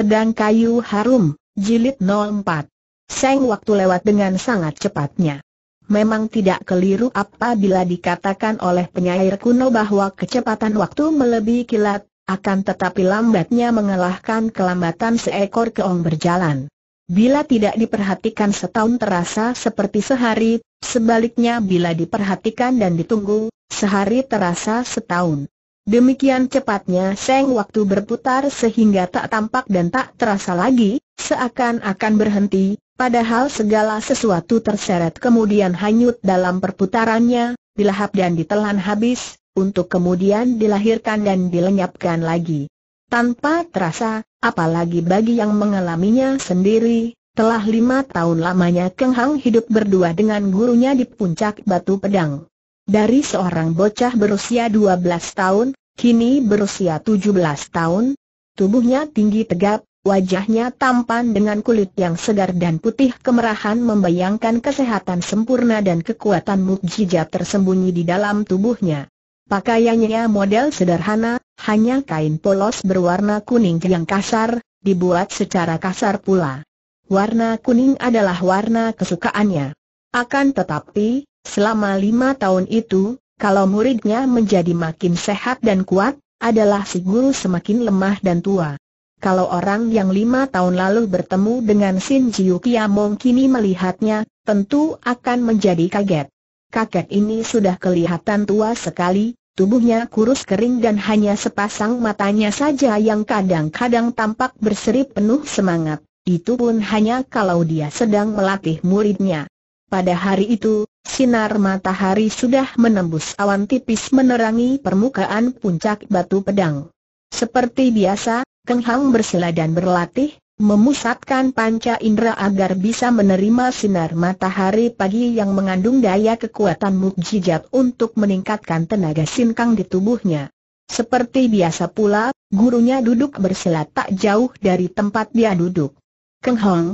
Pedang Kayu Harum, Jilid 04 Seng waktu lewat dengan sangat cepatnya Memang tidak keliru apabila dikatakan oleh penyair kuno bahwa kecepatan waktu melebihi kilat akan tetapi lambatnya mengalahkan kelambatan seekor keong berjalan Bila tidak diperhatikan setahun terasa seperti sehari Sebaliknya bila diperhatikan dan ditunggu, sehari terasa setahun Demikian cepatnya seng waktu berputar sehingga tak tampak dan tak terasa lagi, seakan-akan berhenti, padahal segala sesuatu terseret kemudian hanyut dalam perputarannya, dilahap dan ditelan habis, untuk kemudian dilahirkan dan dilenyapkan lagi. Tanpa terasa, apalagi bagi yang mengalaminya sendiri, telah lima tahun lamanya Keng Hang hidup berdua dengan gurunya di puncak batu pedang. Dari seorang bocah berusia 12 tahun, Kini berusia 17 tahun, tubuhnya tinggi tegap, wajahnya tampan dengan kulit yang segar dan putih kemerahan membayangkan kesehatan sempurna dan kekuatan mukjizat tersembunyi di dalam tubuhnya. Pakaiannya model sederhana, hanya kain polos berwarna kuning yang kasar, dibuat secara kasar pula. Warna kuning adalah warna kesukaannya. Akan tetapi, selama lima tahun itu, kalau muridnya menjadi makin sehat dan kuat, adalah si guru semakin lemah dan tua. Kalau orang yang lima tahun lalu bertemu dengan Sin Jiu Kiamong kini melihatnya, tentu akan menjadi kaget. Kaget ini sudah kelihatan tua sekali, tubuhnya kurus kering dan hanya sepasang matanya saja yang kadang-kadang tampak berseri penuh semangat. Itu pun hanya kalau dia sedang melatih muridnya. Pada hari itu, Sinar matahari sudah menembus awan tipis menerangi permukaan puncak batu pedang. Seperti biasa, Keng Hang bersila dan berlatih, memusatkan panca indera agar bisa menerima sinar matahari pagi yang mengandung daya kekuatan mukjizat untuk meningkatkan tenaga sinkang di tubuhnya. Seperti biasa pula, gurunya duduk bersila tak jauh dari tempat dia duduk. Keng Hong,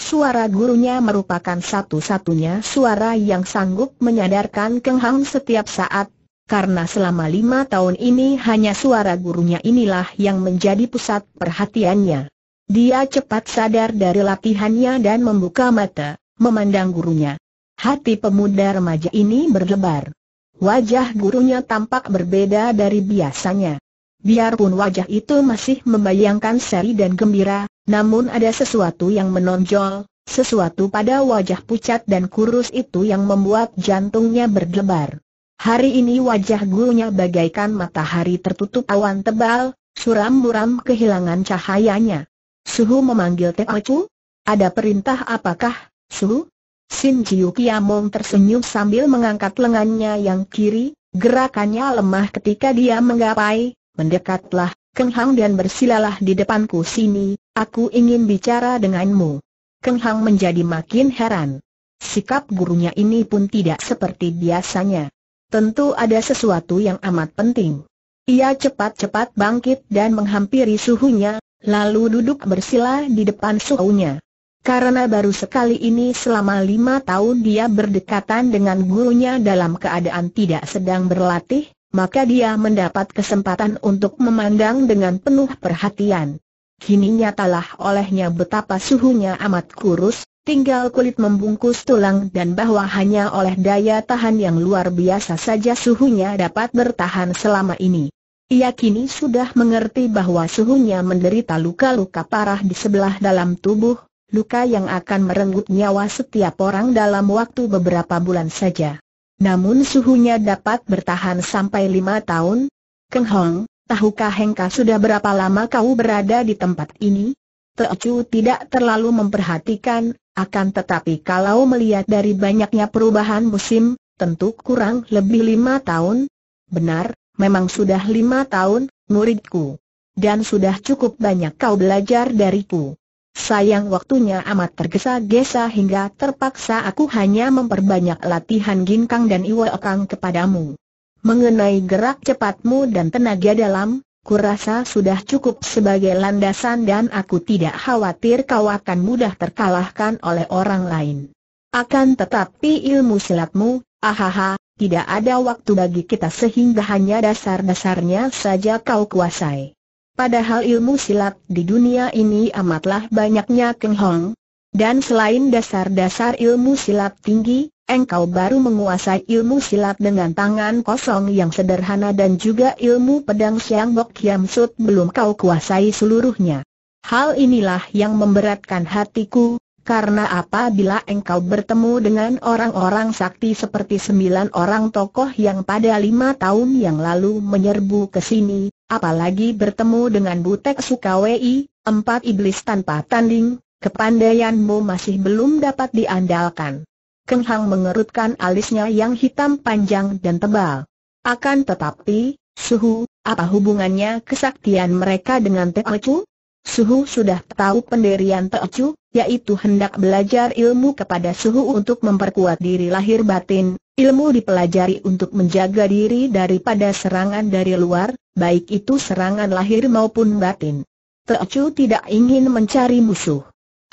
Suara gurunya merupakan satu-satunya suara yang sanggup menyadarkan Keng Hang setiap saat, karena selama lima tahun ini hanya suara gurunya inilah yang menjadi pusat perhatiannya. Dia cepat sadar dari latihannya dan membuka mata, memandang gurunya. Hati pemuda remaja ini berdebar. Wajah gurunya tampak berbeda dari biasanya. Biarpun wajah itu masih membayangkan seri dan gembira, namun ada sesuatu yang menonjol, sesuatu pada wajah pucat dan kurus itu yang membuat jantungnya berdebar. Hari ini wajah gurunya bagaikan matahari tertutup awan tebal, suram buram kehilangan cahayanya. Suhu memanggil Teh Chu? Ada perintah apakah, Suhu? Sin Jiu Kiamong tersenyum sambil mengangkat lengannya yang kiri, gerakannya lemah ketika dia menggapai, mendekatlah, Kenghang dan bersilalah di depanku sini, aku ingin bicara denganmu. Kenghang menjadi makin heran. Sikap gurunya ini pun tidak seperti biasanya. Tentu ada sesuatu yang amat penting. Ia cepat-cepat bangkit dan menghampiri suhunya, lalu duduk bersila di depan suhunya. Karena baru sekali ini selama lima tahun dia berdekatan dengan gurunya dalam keadaan tidak sedang berlatih, maka dia mendapat kesempatan untuk memandang dengan penuh perhatian. Kini nyatalah olehnya betapa suhunya amat kurus, tinggal kulit membungkus tulang dan bahwa hanya oleh daya tahan yang luar biasa saja suhunya dapat bertahan selama ini. Ia kini sudah mengerti bahwa suhunya menderita luka-luka parah di sebelah dalam tubuh, luka yang akan merenggut nyawa setiap orang dalam waktu beberapa bulan saja. Namun suhunya dapat bertahan sampai lima tahun. Keng Hong, tahukah Hengka sudah berapa lama kau berada di tempat ini? Teocu tidak terlalu memperhatikan, akan tetapi kalau melihat dari banyaknya perubahan musim, tentu kurang lebih lima tahun. Benar, memang sudah lima tahun, muridku. Dan sudah cukup banyak kau belajar dariku. Sayang waktunya amat tergesa-gesa hingga terpaksa aku hanya memperbanyak latihan ginkang dan iwakang kepadamu. Mengenai gerak cepatmu dan tenaga dalam, kurasa sudah cukup sebagai landasan dan aku tidak khawatir kau akan mudah terkalahkan oleh orang lain. Akan tetapi ilmu silatmu, ahaha, tidak ada waktu bagi kita sehingga hanya dasar-dasarnya saja kau kuasai. Padahal ilmu silat di dunia ini amatlah banyaknya Keng Hong. Dan selain dasar-dasar ilmu silat tinggi, engkau baru menguasai ilmu silat dengan tangan kosong yang sederhana dan juga ilmu pedang Siang Bok Kiam Sut belum kau kuasai seluruhnya. Hal inilah yang memberatkan hatiku, karena apabila engkau bertemu dengan orang-orang sakti seperti sembilan orang tokoh yang pada lima tahun yang lalu menyerbu ke sini, apalagi bertemu dengan Butek Sukawi, empat iblis tanpa tanding, kepandaianmu masih belum dapat diandalkan. Keng Hang mengerutkan alisnya yang hitam panjang dan tebal. Akan tetapi, suhu, apa hubungannya kesaktian mereka dengan Teocu? Suhu sudah tahu penderian Teocu, yaitu hendak belajar ilmu kepada Suhu untuk memperkuat diri lahir batin, ilmu dipelajari untuk menjaga diri daripada serangan dari luar, baik itu serangan lahir maupun batin. Teocu tidak ingin mencari musuh.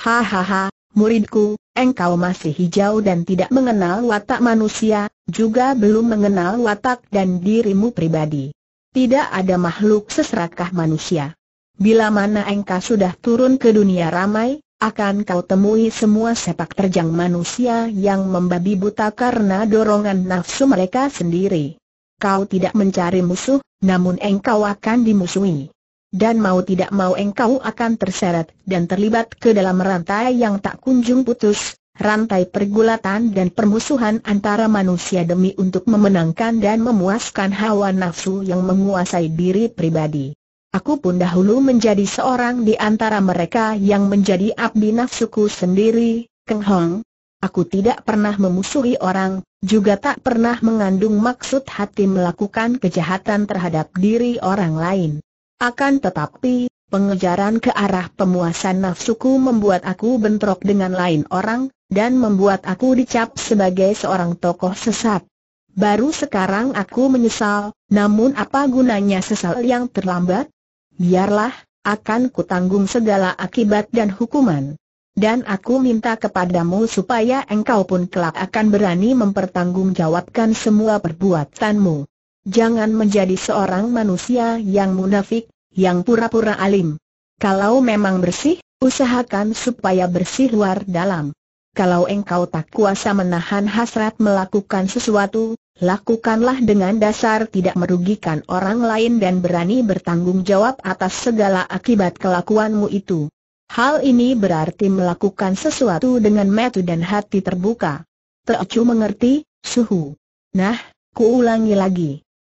Hahaha, muridku, engkau masih hijau dan tidak mengenal watak manusia, juga belum mengenal watak dan dirimu pribadi. Tidak ada makhluk seserakah manusia. Bila mana engkau sudah turun ke dunia ramai, akan kau temui semua sepak terjang manusia yang membabi buta karena dorongan nafsu mereka sendiri. Kau tidak mencari musuh, namun engkau akan dimusuhi. Dan mau tidak mau engkau akan terseret dan terlibat ke dalam rantai yang tak kunjung putus, rantai pergulatan dan permusuhan antara manusia demi untuk memenangkan dan memuaskan hawa nafsu yang menguasai diri pribadi. Aku pun dahulu menjadi seorang di antara mereka yang menjadi abdi nafsuku sendiri, Keng Hong. Aku tidak pernah memusuhi orang, juga tak pernah mengandung maksud hati melakukan kejahatan terhadap diri orang lain. Akan tetapi, pengejaran ke arah pemuasan nafsuku membuat aku bentrok dengan lain orang, dan membuat aku dicap sebagai seorang tokoh sesat. Baru sekarang aku menyesal, namun apa gunanya sesal yang terlambat? biarlah, akan kutanggung segala akibat dan hukuman. Dan aku minta kepadamu supaya engkau pun kelak akan berani mempertanggungjawabkan semua perbuatanmu. Jangan menjadi seorang manusia yang munafik, yang pura-pura alim. Kalau memang bersih, usahakan supaya bersih luar dalam kalau engkau tak kuasa menahan hasrat melakukan sesuatu, lakukanlah dengan dasar tidak merugikan orang lain dan berani bertanggung jawab atas segala akibat kelakuanmu itu. Hal ini berarti melakukan sesuatu dengan metu dan hati terbuka. Teocu mengerti, suhu. Nah, kuulangi lagi.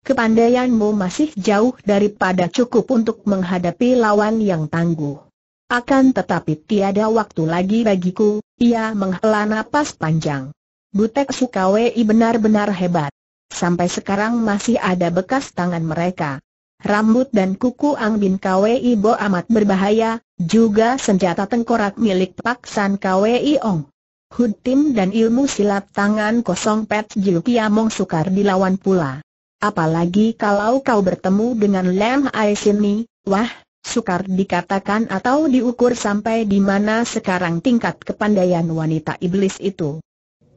Kepandaianmu masih jauh daripada cukup untuk menghadapi lawan yang tangguh. Akan tetapi tiada waktu lagi bagiku, ia menghela napas panjang. Butek Sukawei benar-benar hebat. Sampai sekarang masih ada bekas tangan mereka. Rambut dan kuku Ang Bin Kwei Bo amat berbahaya, juga senjata tengkorak milik Pak San Kwei Ong. Hud Tim dan ilmu silat tangan kosong Pet Jiu Kiamong sukar dilawan pula. Apalagi kalau kau bertemu dengan Lam Ai Mi, wah, Sukar dikatakan atau diukur sampai di mana sekarang tingkat kepandaian wanita iblis itu.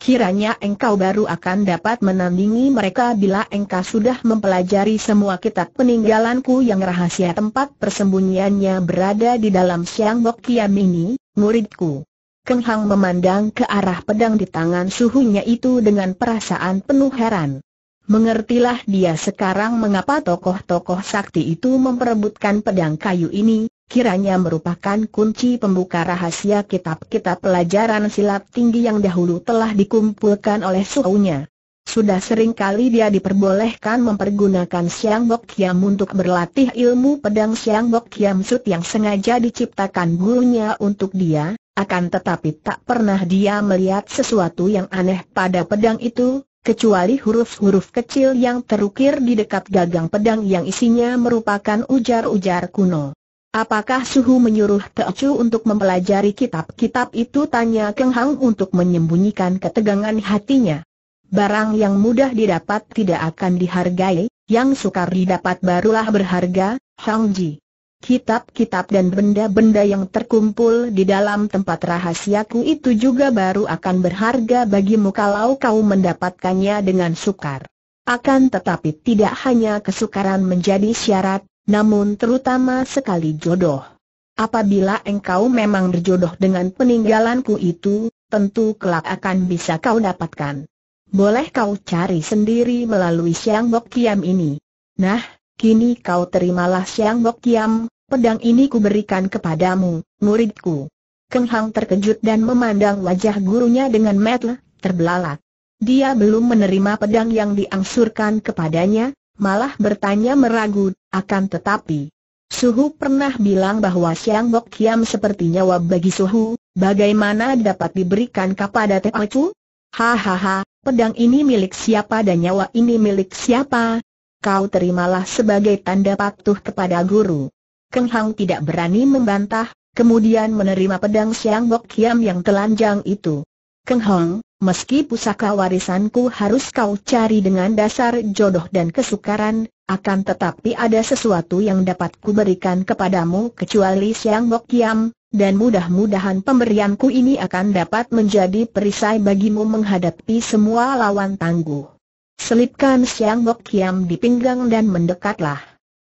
Kiranya engkau baru akan dapat menandingi mereka bila engkau sudah mempelajari semua kitab peninggalanku yang rahasia tempat persembunyiannya berada di dalam siang bok ini, muridku. Kenghang memandang ke arah pedang di tangan suhunya itu dengan perasaan penuh heran. Mengertilah dia sekarang mengapa tokoh-tokoh sakti itu memperebutkan pedang kayu ini, kiranya merupakan kunci pembuka rahasia kitab-kitab pelajaran silat tinggi yang dahulu telah dikumpulkan oleh suhunya. Sudah sering kali dia diperbolehkan mempergunakan Siang Bok Yam untuk berlatih ilmu pedang Siang Bok Yam Sut yang sengaja diciptakan gurunya untuk dia, akan tetapi tak pernah dia melihat sesuatu yang aneh pada pedang itu, kecuali huruf-huruf kecil yang terukir di dekat gagang pedang yang isinya merupakan ujar-ujar kuno. Apakah Suhu menyuruh Teocu untuk mempelajari kitab-kitab itu? Tanya Keng Hang untuk menyembunyikan ketegangan hatinya. Barang yang mudah didapat tidak akan dihargai, yang sukar didapat barulah berharga, Hang Ji. Kitab-kitab dan benda-benda yang terkumpul di dalam tempat rahasiaku itu juga baru akan berharga bagimu kalau kau mendapatkannya dengan sukar. Akan tetapi tidak hanya kesukaran menjadi syarat, namun terutama sekali jodoh. Apabila engkau memang berjodoh dengan peninggalanku itu, tentu kelak akan bisa kau dapatkan. Boleh kau cari sendiri melalui Siang Bok Kiam ini. Nah, Kini kau terimalah Siang Bok Kiam, pedang ini kuberikan kepadamu, muridku. Keng Hang terkejut dan memandang wajah gurunya dengan metel, terbelalak. Dia belum menerima pedang yang diangsurkan kepadanya, malah bertanya meragu, akan tetapi. Suhu pernah bilang bahwa Siang Bok Kiam seperti nyawa bagi Suhu, bagaimana dapat diberikan kepada Teh Hahaha, pedang ini milik siapa dan nyawa ini milik siapa, kau terimalah sebagai tanda patuh kepada guru. Keng Hang tidak berani membantah, kemudian menerima pedang Siang Bok Kiam yang telanjang itu. Keng Hong, meski pusaka warisanku harus kau cari dengan dasar jodoh dan kesukaran, akan tetapi ada sesuatu yang dapat kuberikan kepadamu kecuali Siang Bok Kiam, dan mudah-mudahan pemberianku ini akan dapat menjadi perisai bagimu menghadapi semua lawan tangguh. Selipkan Siang Bok Kiam di pinggang dan mendekatlah.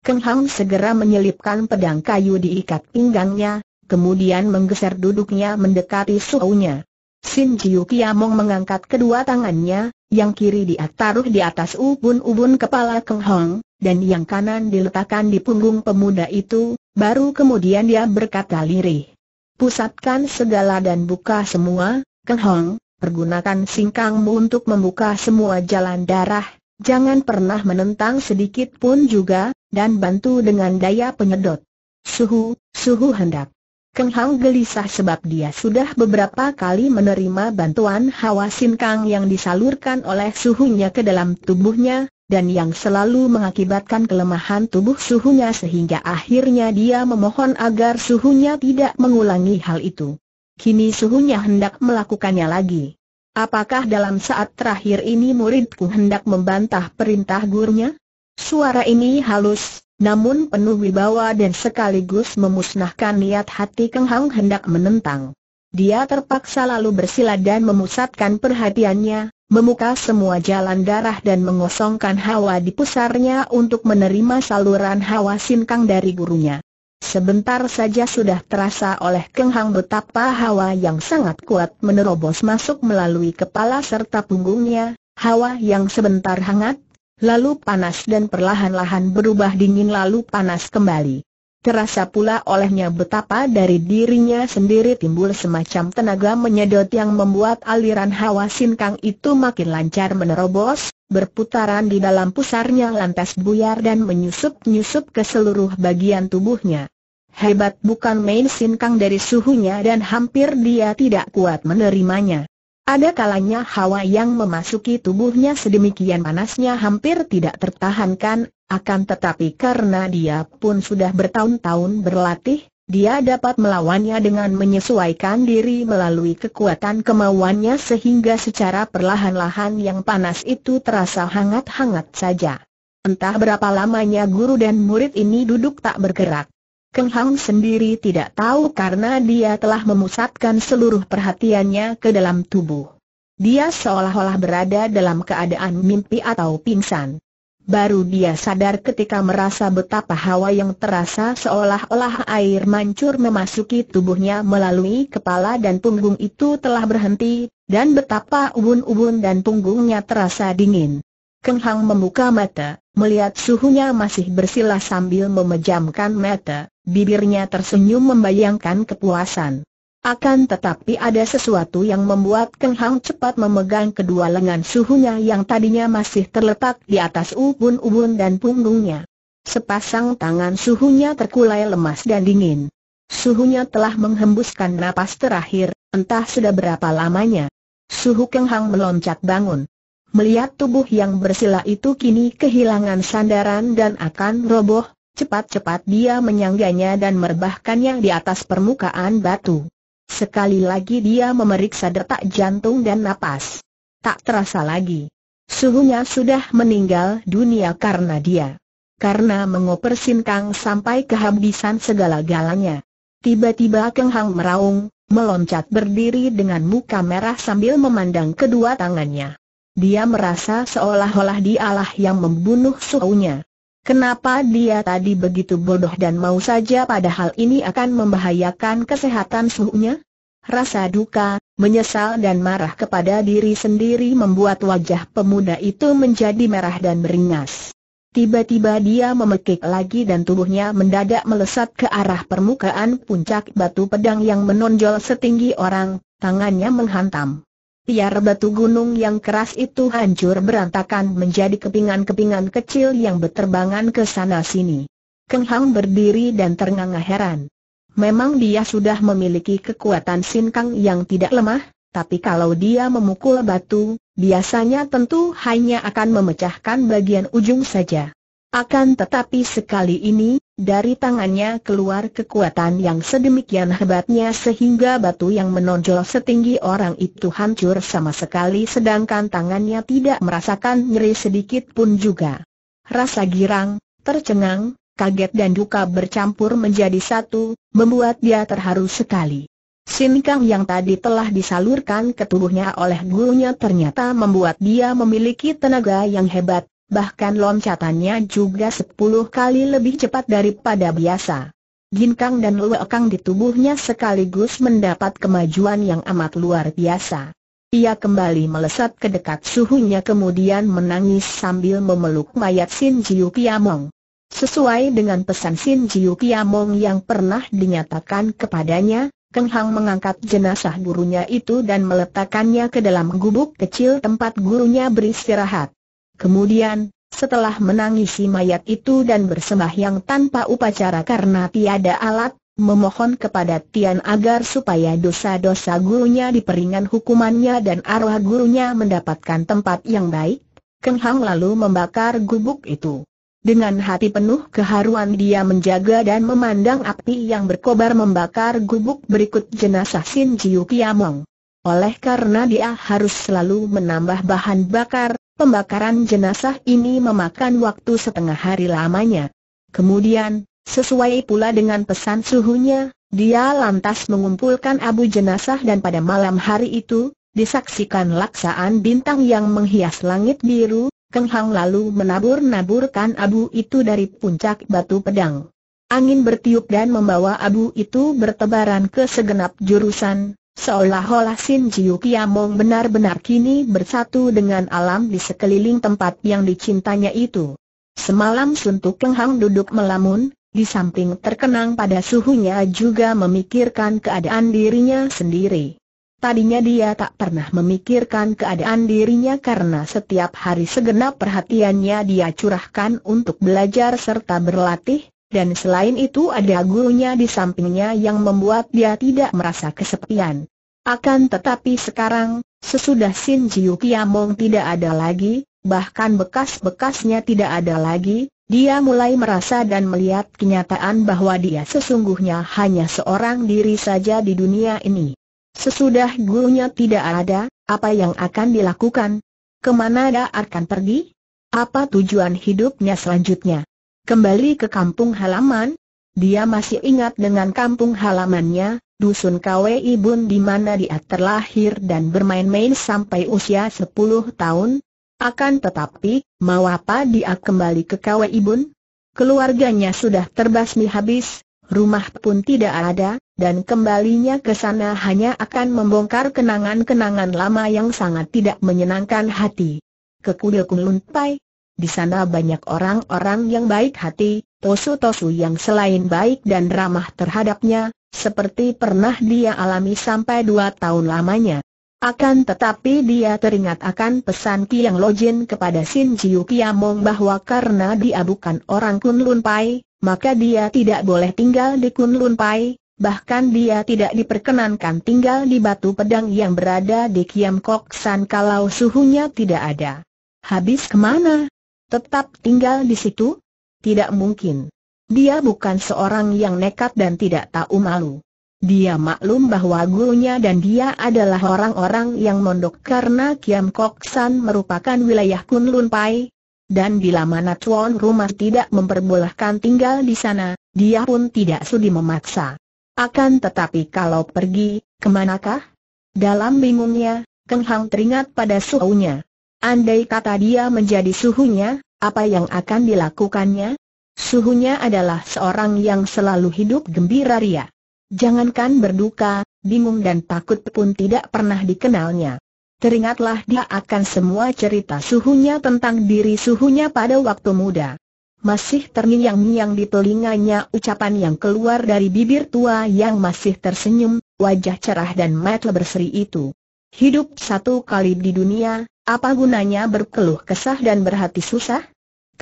Keng Hang segera menyelipkan pedang kayu diikat pinggangnya, kemudian menggeser duduknya mendekati suhunya. Sin Jiu Kiamong mengangkat kedua tangannya, yang kiri dia taruh di atas ubun-ubun kepala Keng Hong, dan yang kanan diletakkan di punggung pemuda itu, baru kemudian dia berkata lirih. Pusatkan segala dan buka semua, Keng Hong, pergunakan singkangmu untuk membuka semua jalan darah, jangan pernah menentang sedikit pun juga, dan bantu dengan daya penyedot. Suhu, suhu hendak. Keng Hang gelisah sebab dia sudah beberapa kali menerima bantuan hawa sinkang yang disalurkan oleh suhunya ke dalam tubuhnya, dan yang selalu mengakibatkan kelemahan tubuh suhunya sehingga akhirnya dia memohon agar suhunya tidak mengulangi hal itu. Kini suhunya hendak melakukannya lagi. Apakah dalam saat terakhir ini muridku hendak membantah perintah gurunya? Suara ini halus, namun penuh wibawa dan sekaligus memusnahkan niat hati Keng Hang hendak menentang. Dia terpaksa lalu bersila dan memusatkan perhatiannya, memuka semua jalan darah dan mengosongkan hawa di pusarnya untuk menerima saluran hawa sinkang dari gurunya. Sebentar saja sudah terasa oleh Keng Hang betapa hawa yang sangat kuat menerobos masuk melalui kepala serta punggungnya, hawa yang sebentar hangat, lalu panas dan perlahan-lahan berubah dingin lalu panas kembali. Terasa pula olehnya betapa dari dirinya sendiri timbul semacam tenaga menyedot yang membuat aliran hawa sinkang itu makin lancar menerobos, berputaran di dalam pusarnya lantas buyar dan menyusup-nyusup ke seluruh bagian tubuhnya. Hebat bukan main sinkang dari suhunya dan hampir dia tidak kuat menerimanya. Ada kalanya hawa yang memasuki tubuhnya sedemikian panasnya hampir tidak tertahankan, akan tetapi karena dia pun sudah bertahun-tahun berlatih, dia dapat melawannya dengan menyesuaikan diri melalui kekuatan kemauannya sehingga secara perlahan-lahan yang panas itu terasa hangat-hangat saja. Entah berapa lamanya guru dan murid ini duduk tak bergerak. Keng Hang sendiri tidak tahu karena dia telah memusatkan seluruh perhatiannya ke dalam tubuh. Dia seolah-olah berada dalam keadaan mimpi atau pingsan. Baru dia sadar ketika merasa betapa hawa yang terasa seolah-olah air mancur memasuki tubuhnya melalui kepala dan punggung itu telah berhenti, dan betapa ubun-ubun dan punggungnya terasa dingin. Keng Hang membuka mata, melihat suhunya masih bersila sambil memejamkan mata, bibirnya tersenyum membayangkan kepuasan. Akan tetapi ada sesuatu yang membuat Keng Hang cepat memegang kedua lengan suhunya yang tadinya masih terletak di atas ubun-ubun dan punggungnya. Sepasang tangan suhunya terkulai lemas dan dingin. Suhunya telah menghembuskan napas terakhir, entah sudah berapa lamanya. Suhu Keng Hang meloncat bangun. Melihat tubuh yang bersila itu kini kehilangan sandaran dan akan roboh, cepat-cepat dia menyangganya dan merbahkannya di atas permukaan batu. Sekali lagi dia memeriksa detak jantung dan napas. Tak terasa lagi. Suhunya sudah meninggal dunia karena dia. Karena mengoper Kang sampai kehabisan segala galanya. Tiba-tiba kenghang Hang meraung, meloncat berdiri dengan muka merah sambil memandang kedua tangannya. Dia merasa seolah-olah dialah yang membunuh suhunya. Kenapa dia tadi begitu bodoh dan mau saja padahal ini akan membahayakan kesehatan suhunya? Rasa duka, menyesal dan marah kepada diri sendiri membuat wajah pemuda itu menjadi merah dan beringas. Tiba-tiba dia memekik lagi dan tubuhnya mendadak melesat ke arah permukaan puncak batu pedang yang menonjol setinggi orang, tangannya menghantam. Biar batu gunung yang keras itu hancur berantakan menjadi kepingan-kepingan kecil yang berterbangan ke sana-sini. Keng Hang berdiri dan ternganga heran. Memang dia sudah memiliki kekuatan sinkang yang tidak lemah, tapi kalau dia memukul batu, biasanya tentu hanya akan memecahkan bagian ujung saja. Akan tetapi sekali ini, dari tangannya keluar kekuatan yang sedemikian hebatnya sehingga batu yang menonjol setinggi orang itu hancur sama sekali sedangkan tangannya tidak merasakan nyeri sedikit pun juga. Rasa girang, tercengang, kaget dan duka bercampur menjadi satu, membuat dia terharu sekali. Sinikang yang tadi telah disalurkan ke tubuhnya oleh gurunya ternyata membuat dia memiliki tenaga yang hebat, bahkan loncatannya juga sepuluh kali lebih cepat daripada biasa. Ginkang dan Luekang di tubuhnya sekaligus mendapat kemajuan yang amat luar biasa. Ia kembali melesat ke dekat suhunya kemudian menangis sambil memeluk mayat Sin Jiu Kiamong. Sesuai dengan pesan Sin Jiu Kiamong yang pernah dinyatakan kepadanya, Keng Hang mengangkat jenazah gurunya itu dan meletakkannya ke dalam gubuk kecil tempat gurunya beristirahat. Kemudian, setelah menangisi mayat itu dan bersembahyang tanpa upacara karena tiada alat, memohon kepada Tian agar supaya dosa-dosa gurunya diperingan hukumannya dan arwah gurunya mendapatkan tempat yang baik, Keng Hang lalu membakar gubuk itu. Dengan hati penuh keharuan dia menjaga dan memandang api yang berkobar membakar gubuk berikut jenazah Sin Jiu Kiamong. Oleh karena dia harus selalu menambah bahan bakar, Pembakaran jenazah ini memakan waktu setengah hari lamanya. Kemudian, sesuai pula dengan pesan suhunya, dia lantas mengumpulkan abu jenazah dan pada malam hari itu, disaksikan laksaan bintang yang menghias langit biru, Keng Hang lalu menabur-naburkan abu itu dari puncak batu pedang. Angin bertiup dan membawa abu itu bertebaran ke segenap jurusan, Seolah-olah Sin Jiu Kiamong benar-benar kini bersatu dengan alam di sekeliling tempat yang dicintanya itu. Semalam Sun Tukeng duduk melamun, di samping terkenang pada suhunya juga memikirkan keadaan dirinya sendiri. Tadinya dia tak pernah memikirkan keadaan dirinya karena setiap hari segenap perhatiannya dia curahkan untuk belajar serta berlatih, dan selain itu ada gurunya di sampingnya yang membuat dia tidak merasa kesepian. Akan tetapi sekarang, sesudah Sin Jiu Kiamong tidak ada lagi, bahkan bekas-bekasnya tidak ada lagi, dia mulai merasa dan melihat kenyataan bahwa dia sesungguhnya hanya seorang diri saja di dunia ini. Sesudah gurunya tidak ada, apa yang akan dilakukan? Kemana dia akan pergi? Apa tujuan hidupnya selanjutnya? Kembali ke kampung halaman, dia masih ingat dengan kampung halamannya, dusun Kwei Bun di mana dia terlahir dan bermain-main sampai usia 10 tahun. Akan tetapi, mau apa dia kembali ke Kwei Bun? Keluarganya sudah terbasmi habis, rumah pun tidak ada, dan kembalinya ke sana hanya akan membongkar kenangan-kenangan lama yang sangat tidak menyenangkan hati. Ke Kulun Pai, di sana banyak orang-orang yang baik hati, tosu-tosu yang selain baik dan ramah terhadapnya, seperti pernah dia alami sampai dua tahun lamanya. Akan tetapi dia teringat akan pesan Kiang Lojin kepada Sin Jiu Kiamong bahwa karena dia bukan orang Kunlun Pai, maka dia tidak boleh tinggal di Kunlun Pai, bahkan dia tidak diperkenankan tinggal di batu pedang yang berada di Kiam Kok San kalau suhunya tidak ada. Habis kemana? Tetap tinggal di situ? Tidak mungkin. Dia bukan seorang yang nekat dan tidak tahu malu. Dia maklum bahwa gurunya dan dia adalah orang-orang yang mondok karena Kiam Kok San merupakan wilayah Kunlun Pai, dan bila mana tuan rumah tidak memperbolehkan tinggal di sana, dia pun tidak sudi memaksa. Akan tetapi kalau pergi, kemanakah? Dalam bingungnya, Keng Hang teringat pada suhunya. Andai kata dia menjadi suhunya, apa yang akan dilakukannya? Suhunya adalah seorang yang selalu hidup gembira ria. Jangankan berduka, bingung dan takut pun tidak pernah dikenalnya. Teringatlah dia akan semua cerita suhunya tentang diri suhunya pada waktu muda. Masih terngiang-ngiang di telinganya ucapan yang keluar dari bibir tua yang masih tersenyum, wajah cerah dan mata berseri itu. Hidup satu kali di dunia, apa gunanya berkeluh kesah dan berhati susah?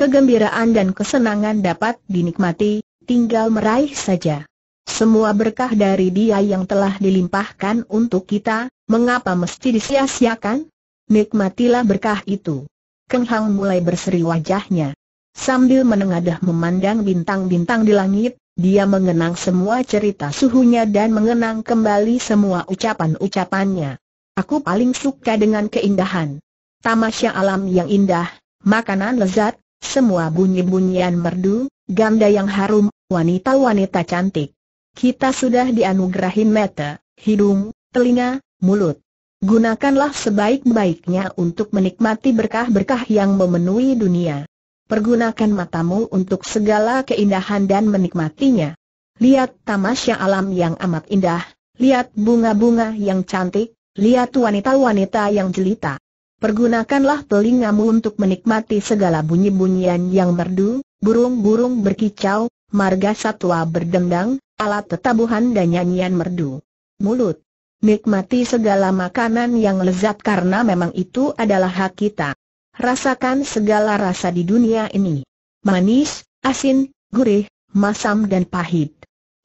Kegembiraan dan kesenangan dapat dinikmati, tinggal meraih saja. Semua berkah dari dia yang telah dilimpahkan untuk kita, mengapa mesti disia-siakan? Nikmatilah berkah itu. Keng Hang mulai berseri wajahnya. Sambil menengadah memandang bintang-bintang di langit, dia mengenang semua cerita suhunya dan mengenang kembali semua ucapan-ucapannya. Aku paling suka dengan keindahan tamasya alam yang indah, makanan lezat, semua bunyi-bunyian merdu, ganda yang harum, wanita-wanita cantik. Kita sudah dianugerahi mata, hidung, telinga, mulut. Gunakanlah sebaik-baiknya untuk menikmati berkah-berkah yang memenuhi dunia. Pergunakan matamu untuk segala keindahan dan menikmatinya. Lihat tamasya alam yang amat indah, lihat bunga-bunga yang cantik, lihat wanita-wanita yang jelita. Pergunakanlah telingamu untuk menikmati segala bunyi-bunyian yang merdu, burung-burung berkicau, marga satwa berdendang, alat tetabuhan dan nyanyian merdu. Mulut. Nikmati segala makanan yang lezat karena memang itu adalah hak kita. Rasakan segala rasa di dunia ini. Manis, asin, gurih, masam dan pahit.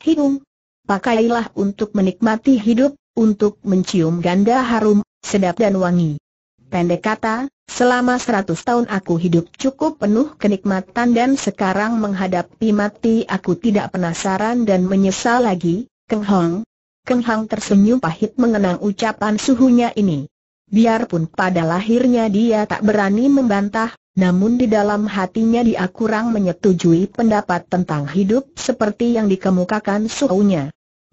Hidung. Pakailah untuk menikmati hidup, untuk mencium ganda harum, sedap dan wangi. Pendek kata, selama seratus tahun aku hidup cukup penuh kenikmatan dan sekarang menghadapi mati aku tidak penasaran dan menyesal lagi, Keng Hong. Keng Hong tersenyum pahit mengenang ucapan suhunya ini. Biarpun pada lahirnya dia tak berani membantah, namun di dalam hatinya dia kurang menyetujui pendapat tentang hidup seperti yang dikemukakan suhunya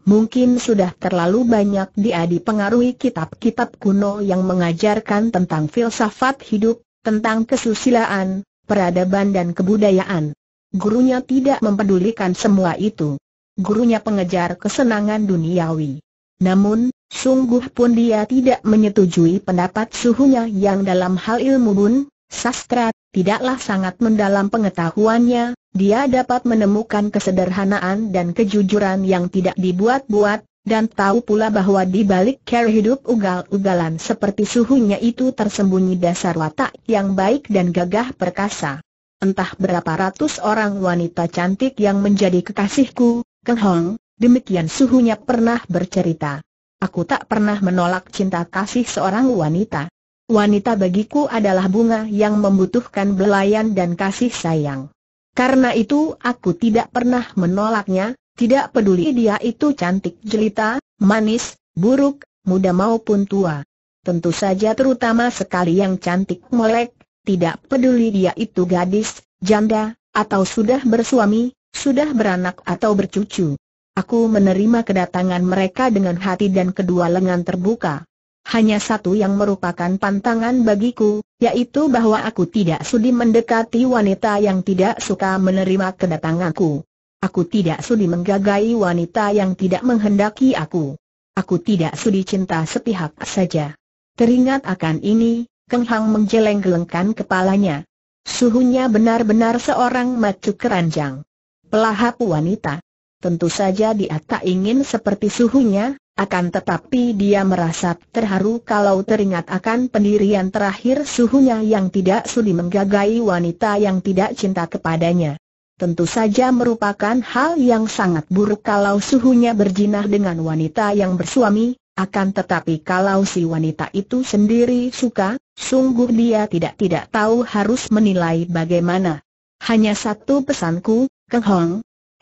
mungkin sudah terlalu banyak dia dipengaruhi kitab-kitab kuno yang mengajarkan tentang filsafat hidup, tentang kesusilaan, peradaban dan kebudayaan. Gurunya tidak mempedulikan semua itu. Gurunya pengejar kesenangan duniawi. Namun, sungguh pun dia tidak menyetujui pendapat suhunya yang dalam hal ilmu bun, sastra, tidaklah sangat mendalam pengetahuannya, dia dapat menemukan kesederhanaan dan kejujuran yang tidak dibuat-buat, dan tahu pula bahwa di balik cara hidup ugal-ugalan seperti suhunya itu tersembunyi dasar watak yang baik dan gagah perkasa. Entah berapa ratus orang wanita cantik yang menjadi kekasihku, Keng Hong, demikian suhunya pernah bercerita. Aku tak pernah menolak cinta kasih seorang wanita. Wanita bagiku adalah bunga yang membutuhkan belayan dan kasih sayang. Karena itu aku tidak pernah menolaknya, tidak peduli dia itu cantik jelita, manis, buruk, muda maupun tua. Tentu saja terutama sekali yang cantik melek, tidak peduli dia itu gadis, janda, atau sudah bersuami, sudah beranak atau bercucu. Aku menerima kedatangan mereka dengan hati dan kedua lengan terbuka hanya satu yang merupakan pantangan bagiku, yaitu bahwa aku tidak sudi mendekati wanita yang tidak suka menerima kedatanganku. Aku tidak sudi menggagai wanita yang tidak menghendaki aku. Aku tidak sudi cinta sepihak saja. Teringat akan ini, Keng Hang menjeleng gelengkan kepalanya. Suhunya benar-benar seorang macu keranjang. Pelahap wanita. Tentu saja dia tak ingin seperti suhunya, akan tetapi dia merasa terharu kalau teringat akan pendirian terakhir suhunya yang tidak sudi menggagai wanita yang tidak cinta kepadanya. Tentu saja merupakan hal yang sangat buruk kalau suhunya berjinah dengan wanita yang bersuami, akan tetapi kalau si wanita itu sendiri suka, sungguh dia tidak-tidak tahu harus menilai bagaimana. Hanya satu pesanku, Keng Hong,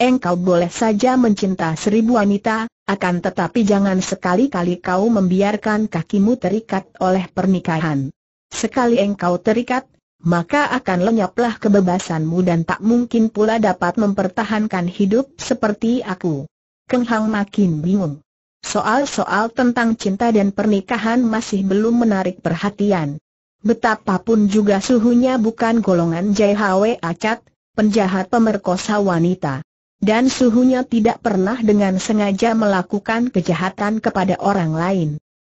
engkau boleh saja mencinta seribu wanita, akan tetapi jangan sekali-kali kau membiarkan kakimu terikat oleh pernikahan. Sekali engkau terikat, maka akan lenyaplah kebebasanmu dan tak mungkin pula dapat mempertahankan hidup seperti aku. Keng Hang makin bingung. Soal-soal tentang cinta dan pernikahan masih belum menarik perhatian. Betapapun juga suhunya bukan golongan JHW Acat, penjahat pemerkosa wanita. Dan suhunya tidak pernah dengan sengaja melakukan kejahatan kepada orang lain.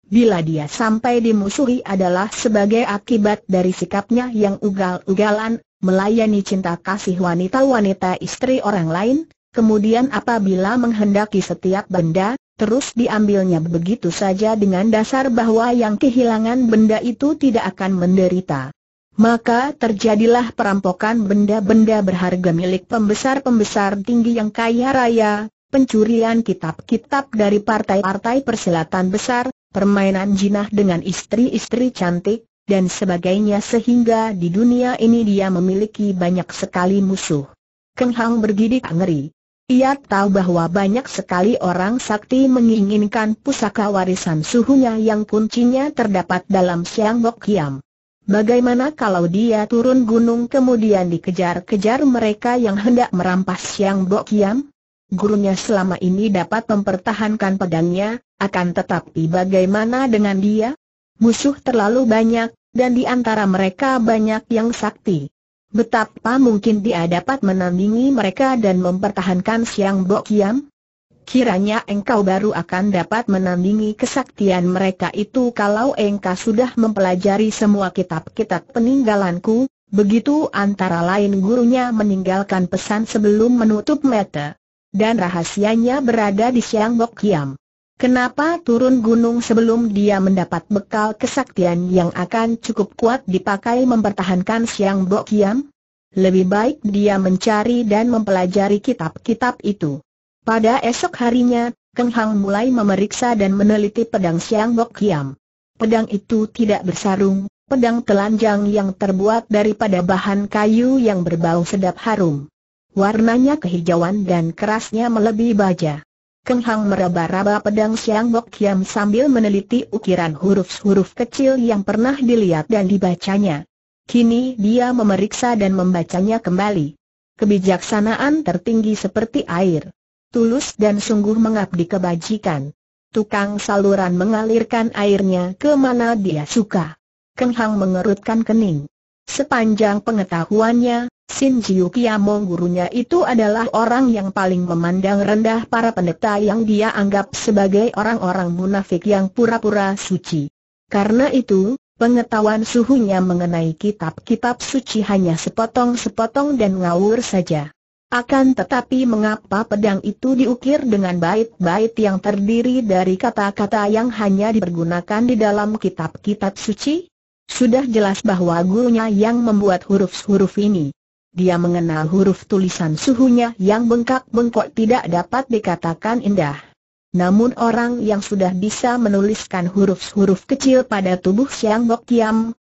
Bila dia sampai dimusuhi adalah sebagai akibat dari sikapnya yang ugal-ugalan, melayani cinta kasih wanita-wanita istri orang lain, kemudian apabila menghendaki setiap benda, terus diambilnya begitu saja dengan dasar bahwa yang kehilangan benda itu tidak akan menderita. Maka terjadilah perampokan benda-benda berharga milik pembesar-pembesar tinggi yang kaya raya, pencurian kitab-kitab dari partai-partai perselatan besar, permainan jinah dengan istri-istri cantik, dan sebagainya sehingga di dunia ini dia memiliki banyak sekali musuh. Keng Hang bergidik ngeri. Ia tahu bahwa banyak sekali orang sakti menginginkan pusaka warisan suhunya yang kuncinya terdapat dalam Siang Bok Yam. Bagaimana kalau dia turun gunung kemudian dikejar-kejar mereka yang hendak merampas Siang Bo Kiam? Gurunya selama ini dapat mempertahankan pedangnya, akan tetapi bagaimana dengan dia? Musuh terlalu banyak, dan di antara mereka banyak yang sakti. Betapa mungkin dia dapat menandingi mereka dan mempertahankan Siang Bo Kiam? Kiranya engkau baru akan dapat menandingi kesaktian mereka itu kalau engkau sudah mempelajari semua kitab-kitab peninggalanku, begitu antara lain gurunya meninggalkan pesan sebelum menutup mata. Dan rahasianya berada di Siang Bok Kiam. Kenapa turun gunung sebelum dia mendapat bekal kesaktian yang akan cukup kuat dipakai mempertahankan Siang Bok Kiam? Lebih baik dia mencari dan mempelajari kitab-kitab itu. Pada esok harinya, Keng Hang mulai memeriksa dan meneliti pedang Siang Bok Hiam. Pedang itu tidak bersarung, pedang telanjang yang terbuat daripada bahan kayu yang berbau sedap harum. Warnanya kehijauan dan kerasnya melebihi baja. Keng Hang meraba-raba pedang Siang Bok Hiam sambil meneliti ukiran huruf-huruf kecil yang pernah dilihat dan dibacanya. Kini dia memeriksa dan membacanya kembali. Kebijaksanaan tertinggi seperti air tulus dan sungguh mengabdi kebajikan. Tukang saluran mengalirkan airnya ke mana dia suka. Keng Hang mengerutkan kening. Sepanjang pengetahuannya, Sin Jiu Kiamong gurunya itu adalah orang yang paling memandang rendah para pendeta yang dia anggap sebagai orang-orang munafik yang pura-pura suci. Karena itu, pengetahuan suhunya mengenai kitab-kitab suci hanya sepotong-sepotong dan ngawur saja. Akan tetapi mengapa pedang itu diukir dengan bait-bait yang terdiri dari kata-kata yang hanya dipergunakan di dalam kitab-kitab suci? Sudah jelas bahwa gurunya yang membuat huruf-huruf ini. Dia mengenal huruf tulisan suhunya yang bengkak-bengkok tidak dapat dikatakan indah. Namun orang yang sudah bisa menuliskan huruf-huruf kecil pada tubuh Siang Bok